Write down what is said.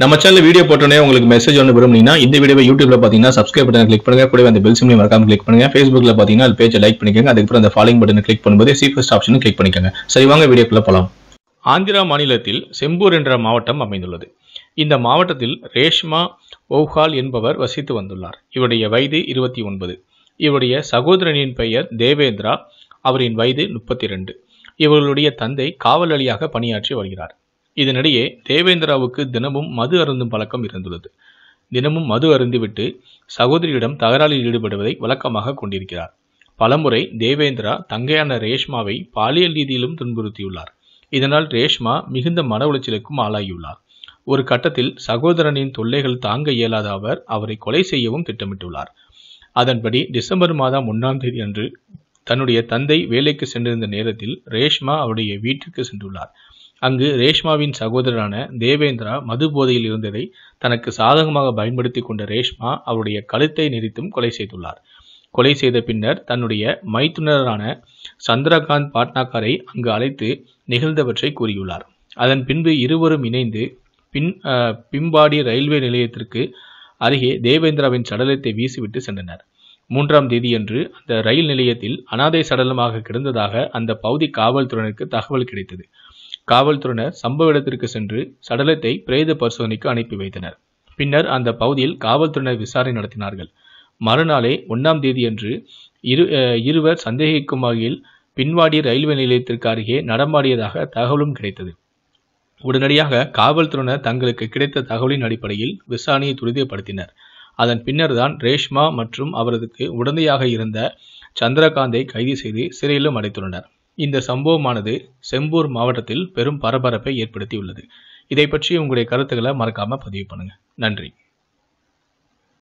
நம்ம channel video போட்டோன்னே உங்களுக்கு மெசேஜ் ஒன்று விரும்புனீங்கன்னா இந்த வீடியோ யூடியூப்ல பார்த்தீங்கன்னா சப்ஸ்கிரைப் பட்டன் கிளிக் பண்ணுங்க கூட அந்த பெல் சிம்லையும் மறக்காம கிளிக் பண்ணுங்க ஃபேஸ்புக்ல பார்த்தீங்கன்னா அது பேஜை லைக் பண்ணிக்கோங்க அதுக்கப்புறம் அந்த ஃபாலோ பட்டன் கிளிக் பண்ணும்போது ஃபஸ்ட் ஆப்ஷனும் கிளிக் பண்ணிக்கோங்க சரி வாங்க வீடியோக்குள்ள போலாம் ஆந்திரா மாநிலத்தில் செம்பூர் என்ற மாவட்டம் அமைந்துள்ளது இந்த மாவட்டத்தில் ரேஷ்மா ஓஹால் என்பவர் வசித்து வந்துள்ளார் இவருடைய வயது இருபத்தி ஒன்பது இவருடைய சகோதரனின் பெயர் தேவேந்திரா அவரின் வயது முப்பத்தி ரெண்டு இவர்களுடைய தந்தை காவலாளியாக பணியாற்றி வருகிறார் இதனிடையே தேவேந்திராவுக்கு தினமும் மது அருந்தும் பழக்கம் இருந்துள்ளது தினமும் மது அருந்திவிட்டு சகோதரியிடம் தகராறில் ஈடுபடுவதை வழக்கமாக கொண்டிருக்கிறார் பலமுறை தேவேந்திரா தங்கையான ரேஷ்மாவை பாலியல் ரீதியிலும் துன்புறுத்தியுள்ளார் இதனால் ரேஷ்மா மிகுந்த மன உளைச்சலுக்கும் ஆளாகியுள்ளார் ஒரு கட்டத்தில் சகோதரனின் தொல்லைகள் தாங்க இயலாத அவர் அவரை கொலை செய்யவும் திட்டமிட்டுள்ளார் அதன்படி டிசம்பர் மாதம் ஒன்றாம் தேதி அன்று தன்னுடைய தந்தை வேலைக்கு சென்றிருந்த நேரத்தில் ரேஷ்மா அவருடைய வீட்டிற்கு சென்றுள்ளார் அங்கு ரேஷ்மாவின் சகோதரரான தேவேந்திரா மது போதையில் இருந்ததை தனக்கு சாதகமாக பயன்படுத்தி கொண்ட ரேஷ்மா அவருடைய கழுத்தை நெறித்தும் கொலை செய்துள்ளார் கொலை செய்த பின்னர் தன்னுடைய மைத்துனரான சந்திரகாந்த் பாட்னாக்காரை அங்கு அழைத்து நிகழ்ந்தவற்றை கூறியுள்ளார் அதன் பின்பு இருவரும் இணைந்து பின் பிம்பாடி ரயில்வே நிலையத்திற்கு அருகே தேவேந்திராவின் சடலத்தை வீசிவிட்டு சென்றனர் மூன்றாம் தேதியன்று அந்த ரயில் நிலையத்தில் அனாதை சடலமாக கிடந்ததாக அந்த பகுதி காவல்துறையினருக்கு தகவல் கிடைத்தது காவல்துறையினர் சம்பவ இடத்திற்கு சென்று சடலத்தை பிரேத பரிசோதனைக்கு அனுப்பி வைத்தனர் பின்னர் அந்த பகுதியில் காவல்துறையினர் விசாரணை நடத்தினார்கள் மறுநாளே ஒன்றாம் தேதியன்று இரு இருவர் சந்தேகிக்கும் வகையில் பின்வாடி ரயில்வே நிலையத்திற்கு அருகே நடமாடியதாக தகவலும் கிடைத்தது உடனடியாக காவல்துறையினர் தங்களுக்கு கிடைத்த தகவலின் அடிப்படையில் விசாரணையை துரிதப்படுத்தினர் அதன் பின்னர் தான் ரேஷ்மா மற்றும் அவரதுக்கு உடந்தையாக இருந்த சந்திரகாந்தை கைது செய்து சிறையிலும் அடைத்துள்ளனர் இந்த சம்பவமானது செம்பூர் மாவட்டத்தில் பெரும் பரபரப்பை ஏற்படுத்தியுள்ளது இதை பற்றி உங்களுடைய கருத்துக்களை மறக்காமல் பதிவு பண்ணுங்கள் நன்றி